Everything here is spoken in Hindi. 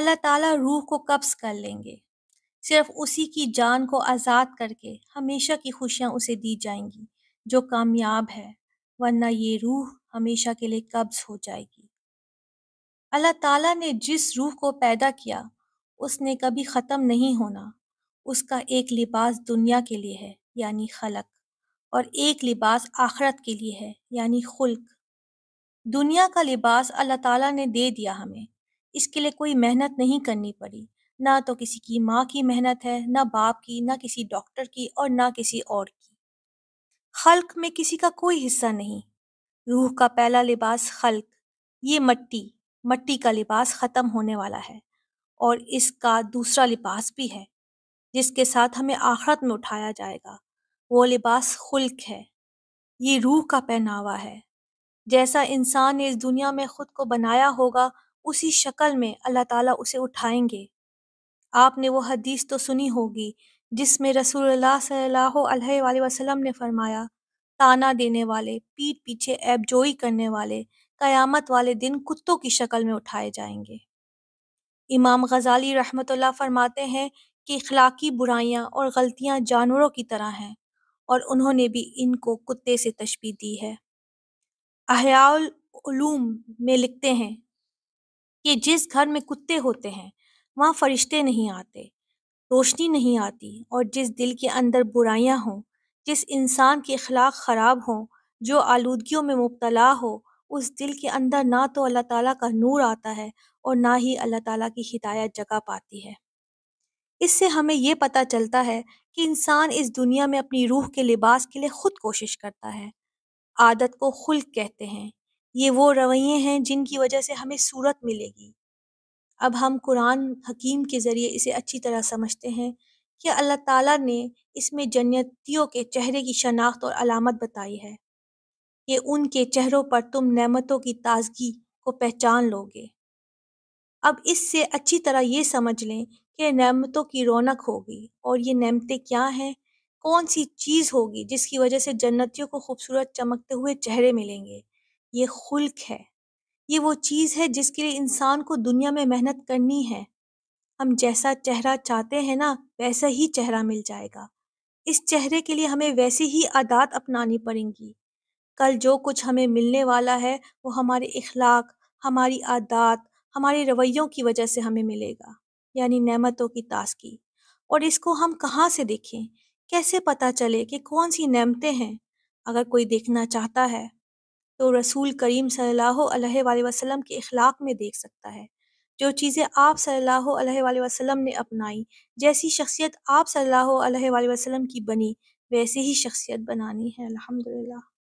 अल्लाह ताला रूह को कब्ज कर लेंगे सिर्फ उसी की जान को आज़ाद करके हमेशा की खुशियाँ उसे दी जाएंगी जो कामयाब है वरना ये रूह हमेशा के लिए कब्ज हो जाएगी अल्लाह ताला ने जिस रूह को पैदा किया उसने कभी ख़त्म नहीं होना उसका एक लिबास दुनिया के लिए है यानी खलक और एक लिबास आखरत के लिए है यानी खुल्क दुनिया का लिबास अल्लाह ताला ने दे दिया हमें इसके लिए कोई मेहनत नहीं करनी पड़ी ना तो किसी की माँ की मेहनत है ना बाप की ना किसी डॉक्टर की और ना किसी और की खल्क में किसी का कोई हिस्सा नहीं रूह का पहला लिबास खल्क ये मट्टी मट्टी का लिबास ख़त्म होने वाला है और इसका दूसरा लिबास भी है जिसके साथ हमें आखरत में उठाया जाएगा वो लिबास खुल्क है ये रूह का पहनावा है जैसा इंसान ने इस दुनिया में खुद को बनाया होगा उसी शक्ल में अल्लाह ताला उसे उठाएंगे आपने वो हदीस तो सुनी होगी जिसमें रसूलुल्लाह सल्लल्लाहु अलैहि वसल्लम ने फरमाया ताना देने वाले पीठ पीछे ऐबजोई करने वाले क़यामत वाले दिन कुत्तों की शक्ल में उठाए जाएंगे इमाम गजाली रहमत फरमाते हैं कि इखलाकी बुराइयाँ और गलतियाँ जानवरों की तरह हैं और उन्होंने भी इनको कुत्ते से तशबी दी है अहियालूम में लिखते हैं कि जिस घर में कुत्ते होते हैं वहाँ फरिश्ते नहीं आते रोशनी नहीं आती और जिस दिल के अंदर बुराइयाँ हों जिस इंसान के अखलाक ख़राब हों जो आलूदगियों में मुबतला हो उस दिल के अंदर ना तो अल्लाह ताला का नूर आता है और ना ही अल्लाह ताला की हिदायत जगह पाती है इससे हमें यह पता चलता है कि इंसान इस दुनिया में अपनी रूह के लिबास के लिए ख़ुद कोशिश करता है आदत को खुल्क कहते हैं ये वो रवैये हैं जिनकी वजह से हमें सूरत मिलेगी अब हम कुरान हकीम के ज़रिए इसे अच्छी तरह समझते हैं कि अल्लाह ताला ने इसमें जन्नतियों के चेहरे की शनाख्त और अलामत बताई है कि उनके चेहरों पर तुम नेमतों की ताजगी को पहचान लोगे अब इससे अच्छी तरह ये समझ लें कि नेमतों की रौनक होगी और ये नेमतें क्या हैं कौन सी चीज़ होगी जिसकी वजह से जन्नतियों को खूबसूरत चमकते हुए चेहरे मिलेंगे ये खुल्क है ये वो चीज़ है जिसके लिए इंसान को दुनिया में मेहनत करनी है हम जैसा चेहरा चाहते हैं ना वैसा ही चेहरा मिल जाएगा इस चेहरे के लिए हमें वैसी ही आदात अपनानी पड़ेंगी कल जो कुछ हमें मिलने वाला है वो हमारे इखलाक हमारी आदात हमारे रवैयों की वजह से हमें मिलेगा यानी नेमतों की तासकी और इसको हम कहाँ से देखें कैसे पता चले कि कौन सी नेमतें हैं अगर कोई देखना चाहता है तो रसूल करीम सल्लल्लाहु वसलम के अखलाक में देख सकता है जो चीज़ें आप सल्लल्लाहु वसलम ने अपनाई जैसी शख्सियत आप सल्हु वसलम की बनी वैसी ही शख्सियत बनानी है अलहमदिल्ला